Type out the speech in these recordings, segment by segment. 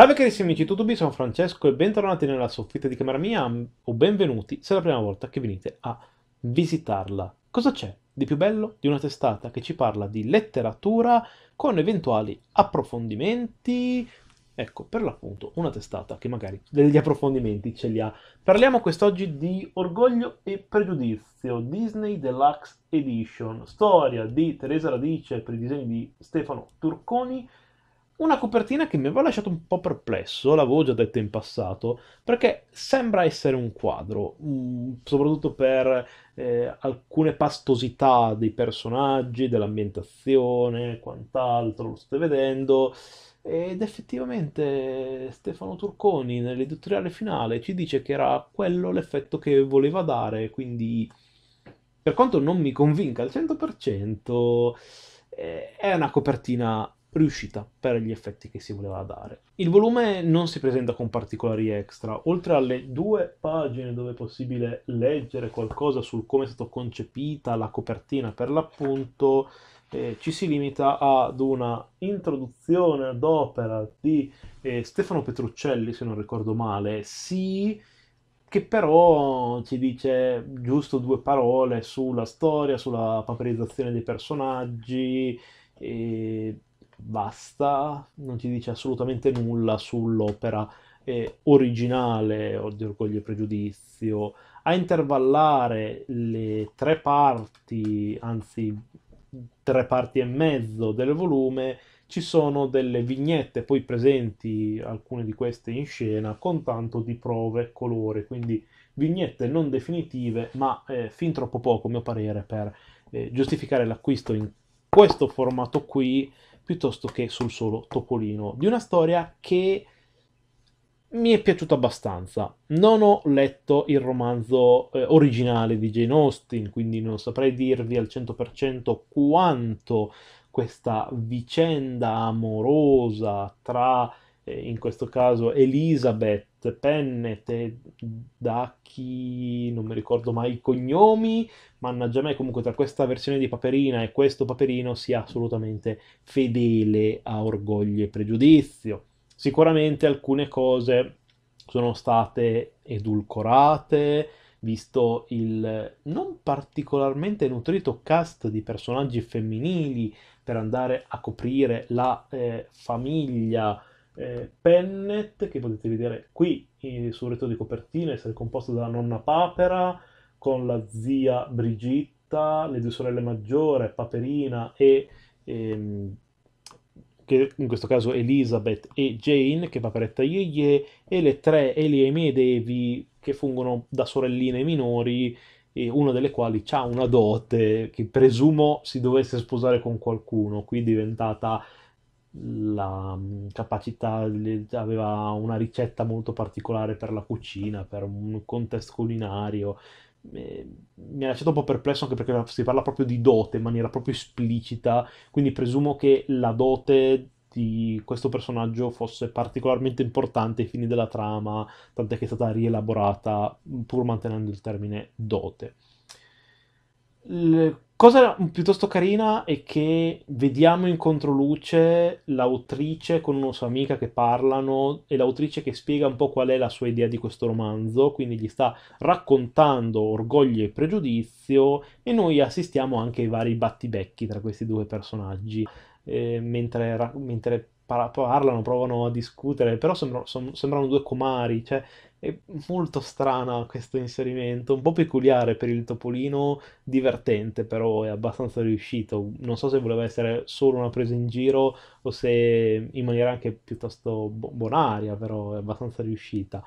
Salve carissimi amici di tutti, sono Francesco e bentornati nella soffitta di camera mia o benvenuti se è la prima volta che venite a visitarla. Cosa c'è di più bello di una testata che ci parla di letteratura con eventuali approfondimenti? Ecco, per l'appunto, una testata che magari degli approfondimenti ce li ha. Parliamo quest'oggi di Orgoglio e Pregiudizio, Disney Deluxe Edition, storia di Teresa Radice per i disegni di Stefano Turconi, una copertina che mi aveva lasciato un po' perplesso, l'avevo già detto in passato, perché sembra essere un quadro, mm, soprattutto per eh, alcune pastosità dei personaggi, dell'ambientazione, quant'altro, lo state vedendo. Ed effettivamente Stefano Turconi nell'editoriale finale ci dice che era quello l'effetto che voleva dare, quindi per quanto non mi convinca al 100%, eh, è una copertina riuscita per gli effetti che si voleva dare. Il volume non si presenta con particolari extra, oltre alle due pagine dove è possibile leggere qualcosa sul come è stata concepita la copertina per l'appunto, eh, ci si limita ad una introduzione ad opera di eh, Stefano Petruccelli, se non ricordo male, sì, che però ci dice giusto due parole sulla storia, sulla paperizzazione dei personaggi, e Basta, non ti dice assolutamente nulla sull'opera eh, originale di Orgoglio e Pregiudizio. A intervallare le tre parti, anzi tre parti e mezzo del volume, ci sono delle vignette poi presenti, alcune di queste in scena, con tanto di prove e colore, quindi vignette non definitive, ma eh, fin troppo poco, a mio parere, per eh, giustificare l'acquisto in questo formato qui piuttosto che sul solo Topolino, di una storia che mi è piaciuta abbastanza. Non ho letto il romanzo eh, originale di Jane Austen, quindi non saprei dirvi al 100% quanto questa vicenda amorosa tra eh, in questo caso Elizabeth Pennet e Dacchi, non mi ricordo mai i cognomi, mannaggia me, comunque tra questa versione di Paperina e questo Paperino sia assolutamente fedele a Orgoglio e Pregiudizio. Sicuramente alcune cose sono state edulcorate, visto il non particolarmente nutrito cast di personaggi femminili per andare a coprire la eh, famiglia eh, Pennet, che potete vedere qui eh, sul retro di copertina, essere composto dalla nonna Papera, con la zia Brigitta, le due sorelle maggiore, Paperina e... Ehm, che in questo caso Elizabeth e Jane, che Paperetta Yeye, e le tre Elie e Devi, che fungono da sorelline minori, e una delle quali ha una dote che presumo si dovesse sposare con qualcuno, qui diventata la mm, capacità, aveva una ricetta molto particolare per la cucina, per un contesto culinario. Mi ha lasciato un po' perplesso anche perché si parla proprio di dote in maniera proprio esplicita, quindi presumo che la dote di questo personaggio fosse particolarmente importante ai fini della trama, tant'è che è stata rielaborata pur mantenendo il termine dote. L- cosa piuttosto carina è che vediamo in controluce l'autrice con una sua amica che parlano e l'autrice che spiega un po' qual è la sua idea di questo romanzo, quindi gli sta raccontando Orgoglio e Pregiudizio e noi assistiamo anche ai vari battibecchi tra questi due personaggi. Eh, mentre, ra- mentre parlano, provano a discutere, però sembrano, son, sembrano due comari, cioè è molto strana questo inserimento, un po' peculiare per il topolino, divertente però è abbastanza riuscito. Non so se voleva essere solo una presa in giro o se in maniera anche piuttosto bonaria, però è abbastanza riuscita.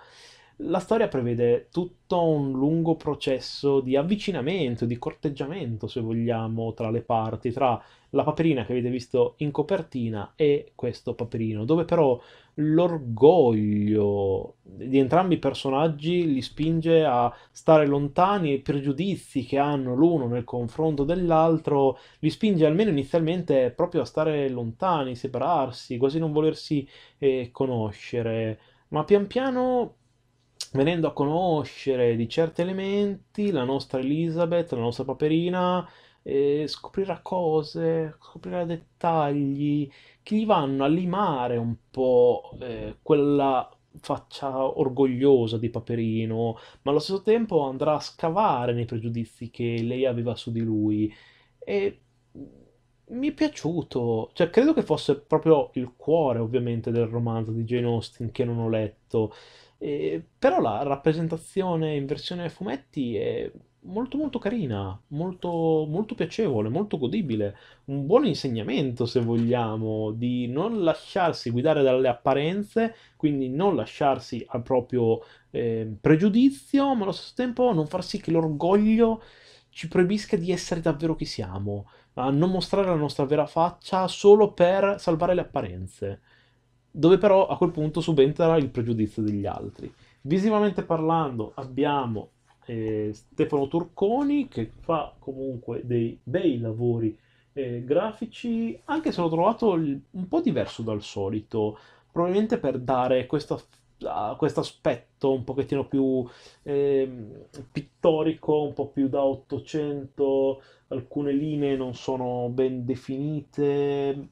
La storia prevede tutto un lungo processo di avvicinamento, di corteggiamento, se vogliamo, tra le parti, tra la paperina che avete visto in copertina e questo paperino, dove però l'orgoglio di entrambi i personaggi li spinge a stare lontani e i pregiudizi che hanno l'uno nel confronto dell'altro li spinge almeno inizialmente proprio a stare lontani, separarsi, quasi non volersi eh, conoscere, ma pian piano venendo a conoscere di certi elementi, la nostra Elizabeth, la nostra paperina, eh, scoprirà cose, scoprirà dettagli che gli vanno a limare un po' eh, quella faccia orgogliosa di Paperino, ma allo stesso tempo andrà a scavare nei pregiudizi che lei aveva su di lui. E mi è piaciuto, cioè credo che fosse proprio il cuore ovviamente del romanzo di Jane Austen che non ho letto, eh, però la rappresentazione in versione fumetti è molto molto carina, molto, molto piacevole, molto godibile, un buon insegnamento se vogliamo di non lasciarsi guidare dalle apparenze, quindi non lasciarsi al proprio eh, pregiudizio, ma allo stesso tempo non far sì che l'orgoglio ci proibisca di essere davvero chi siamo, a non mostrare la nostra vera faccia solo per salvare le apparenze, dove però a quel punto subentra il pregiudizio degli altri. Visivamente parlando abbiamo eh, Stefano Turconi che fa comunque dei bei lavori eh, grafici, anche se l'ho trovato un po' diverso dal solito, probabilmente per dare questa questo aspetto un pochettino più eh, pittorico, un po' più da 800, alcune linee non sono ben definite,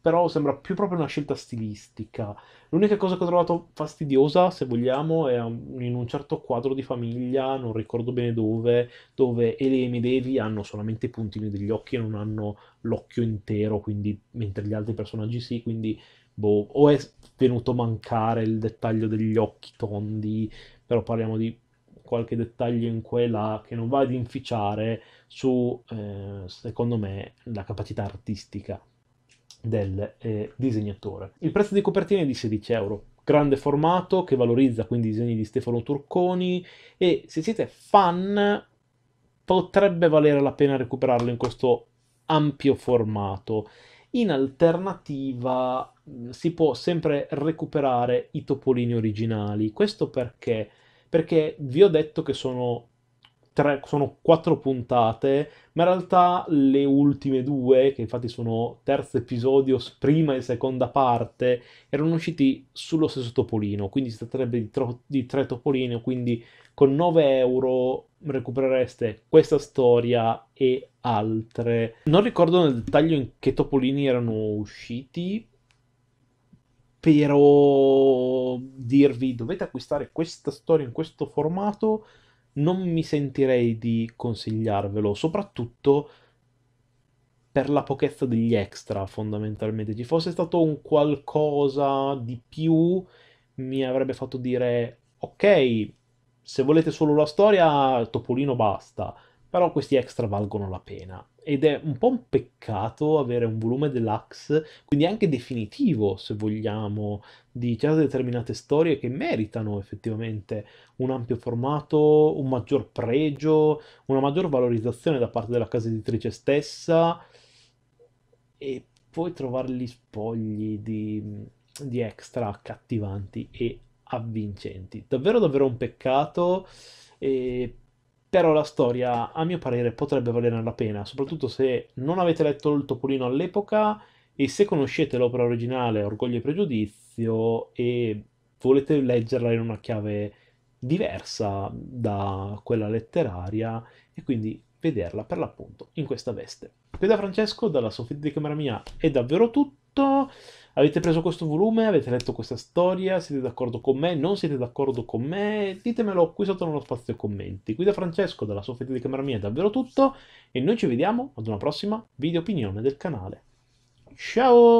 però sembra più proprio una scelta stilistica. L'unica cosa che ho trovato fastidiosa, se vogliamo, è in un certo quadro di famiglia, non ricordo bene dove, dove Elemi e Devi hanno solamente i puntini degli occhi e non hanno l'occhio intero, quindi, mentre gli altri personaggi sì, quindi boh, o è venuto a mancare il dettaglio degli occhi tondi, però parliamo di qualche dettaglio in quella che non va ad inficiare su, eh, secondo me, la capacità artistica del eh, disegnatore. Il prezzo di copertina è di 16 euro, grande formato che valorizza quindi i disegni di Stefano Turconi e se siete fan potrebbe valere la pena recuperarlo in questo ampio formato. In alternativa mm, si può sempre recuperare i topolini originali. Questo perché? Perché vi ho detto che sono tre, sono quattro puntate, ma in realtà le ultime due, che infatti sono terzo episodio, prima e seconda parte, erano usciti sullo stesso topolino, quindi si tratterebbe di, tro- di tre topolini, quindi con 9 euro recuperereste questa storia e altre. Non ricordo nel dettaglio in che topolini erano usciti, però dirvi dovete acquistare questa storia in questo formato non mi sentirei di consigliarvelo, soprattutto per la pochezza degli extra, fondamentalmente. Ci fosse stato un qualcosa di più, mi avrebbe fatto dire, ok, se volete solo la storia, Topolino basta, però questi extra valgono la pena ed è un po' un peccato avere un volume deluxe, quindi anche definitivo se vogliamo, di certe determinate storie che meritano effettivamente un ampio formato, un maggior pregio, una maggior valorizzazione da parte della casa editrice stessa e poi trovarli spogli di, di extra cattivanti e avvincenti. Davvero davvero un peccato e però la storia, a mio parere, potrebbe valere la pena, soprattutto se non avete letto il Topolino all'epoca e se conoscete l'opera originale Orgoglio e Pregiudizio e volete leggerla in una chiave diversa da quella letteraria e quindi vederla per l'appunto in questa veste. Qui da Francesco, dalla soffitta di camera mia è davvero tutto avete preso questo volume, avete letto questa storia, siete d'accordo con me, non siete d'accordo con me, ditemelo qui sotto nello spazio commenti. Qui da Francesco, dalla soffitta di camera mia è davvero tutto e noi ci vediamo ad una prossima video opinione del canale. Ciao!